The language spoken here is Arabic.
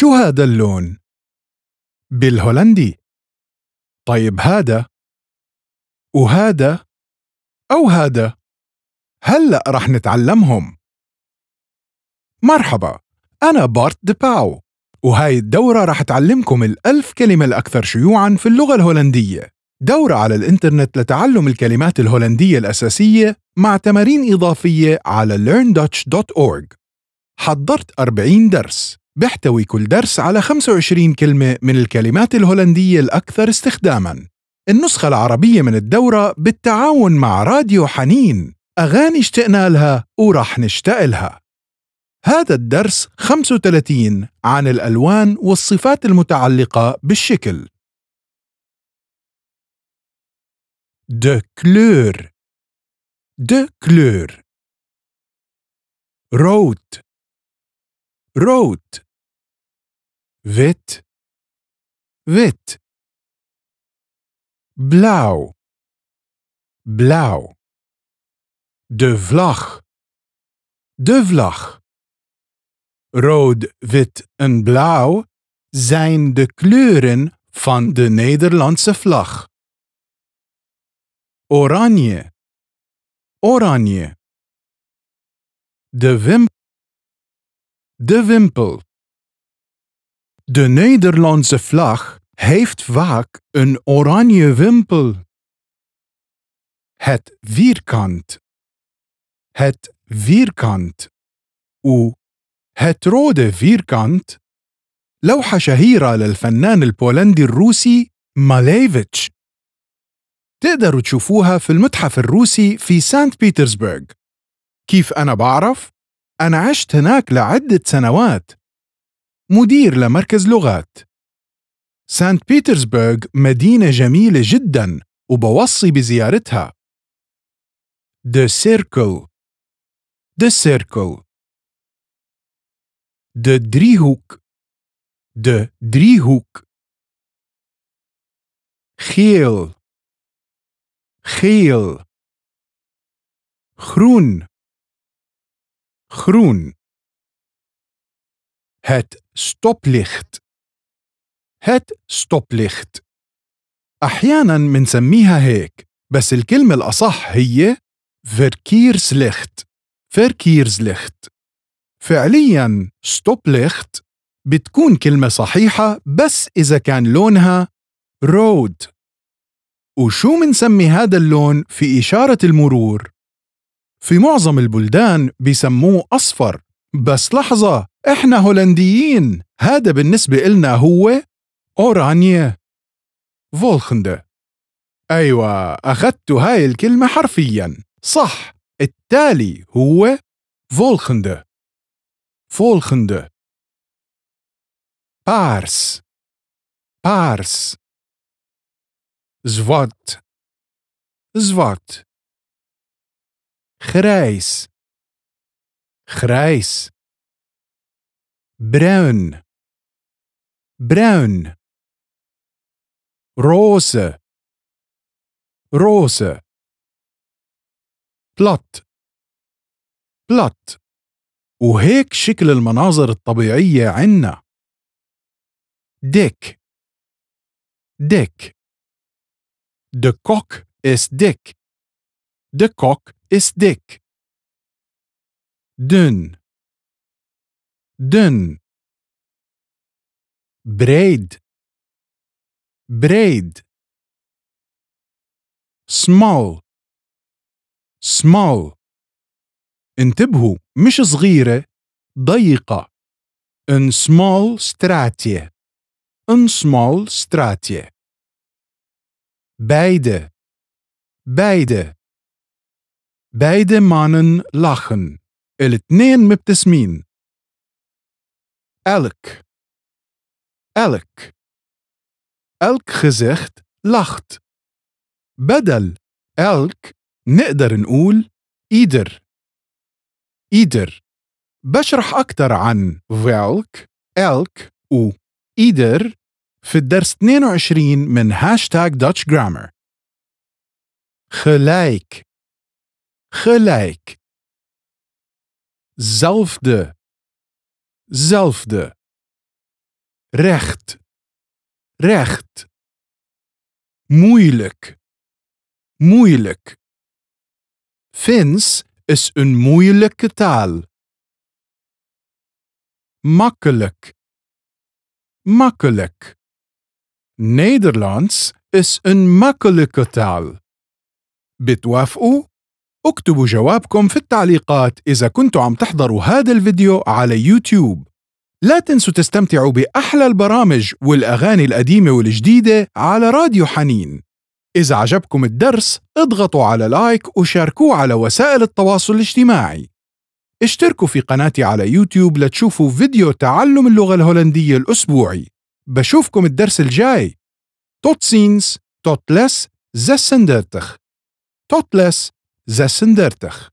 شو هذا اللون؟ بالهولندي طيب هذا وهذا أو هذا هلأ رح نتعلمهم مرحبا أنا بارت دباو وهاي الدورة رح تعلمكم الألف كلمة الأكثر شيوعاً في اللغة الهولندية دورة على الإنترنت لتعلم الكلمات الهولندية الأساسية مع تمارين إضافية على learndutch.org حضرت 40 درس بيحتوي كل درس على 25 كلمة من الكلمات الهولندية الأكثر استخداماً. النسخة العربية من الدورة بالتعاون مع راديو حنين أغاني اشتقنا لها وراح نشتاق لها. هذا الدرس 35 عن الألوان والصفات المتعلقة بالشكل. De kleur. De kleur. Rood. Rood. wit, wit, blauw, blauw, de vlag, de vlag. Rood, wit en blauw zijn de kleuren van de Nederlandse vlag. Oranje, oranje. De wimpel, de wimpel. De Nederlandse vlag heeft vaak een oranje wimpel. Het vierkant. Het vierkant. و het rode vierkant لوحة شهيرة للفنان البولندي الروسي ماليفيتش تقدروا تشوفوها في المتحف الروسي في سانت بيترسبرغ كيف أنا بعرف؟ أنا عشت هناك لعدة سنوات مدير لمركز لغات سانت بيترسبرغ مدينة جميلة جدا وبوصي بزيارتها The Circle The Circle The Drihook The Drihook خيل خيل خرون خرون Het stoplicht. Het stoplicht. أحيانا منسميها هيك بس الكلمة الأصح هي فيركيرزليخت فيركيرزليخت فعليا ستوبليخت بتكون كلمة صحيحة بس إذا كان لونها رود وشو منسمي هذا اللون في إشارة المرور؟ في معظم البلدان بيسموه أصفر بس لحظة إحنا هولنديين هذا بالنسبة إلنا هو أورانيا فولخنده أيوة أخذت هاي الكلمة حرفيا صح التالي هو فولخنده فولخنده بارس بارس زوات زوات خرايس grijs bruin bruin roze roze plat plat وهيك شكل المناظر الطبيعية عنا ديك ديك The cock is dick. The cock is dick. دن دن بريد بريد small small انتبهوا مش صغيرة ضيقة in small straatje in small straatje beide beide beide mannen lachen الاتنين مبتسمين ألك ألك ألك خزخت لخت بدل ألك نقدر نقول إيدر إيدر بشرح أكتر عن فيلك ألك و إيدر في الدرس 22 من هاشتاج داتش جرامر خلايك خلايك zelfde, zelfde, recht, recht, moeilijk, moeilijk. Fins is een moeilijke taal. Makkelijk, makkelijk. Nederlands is een makkelijke taal. بتوافقوا؟ اكتبوا جوابكم في التعليقات إذا كنتوا عم تحضروا هذا الفيديو على يوتيوب لا تنسوا تستمتعوا بأحلى البرامج والأغاني القديمة والجديدة على راديو حنين إذا عجبكم الدرس اضغطوا على لايك وشاركوه على وسائل التواصل الاجتماعي اشتركوا في قناتي على يوتيوب لتشوفوا فيديو تعلم اللغة الهولندية الأسبوعي بشوفكم الدرس الجاي توت سينز زسندرتخ توت 36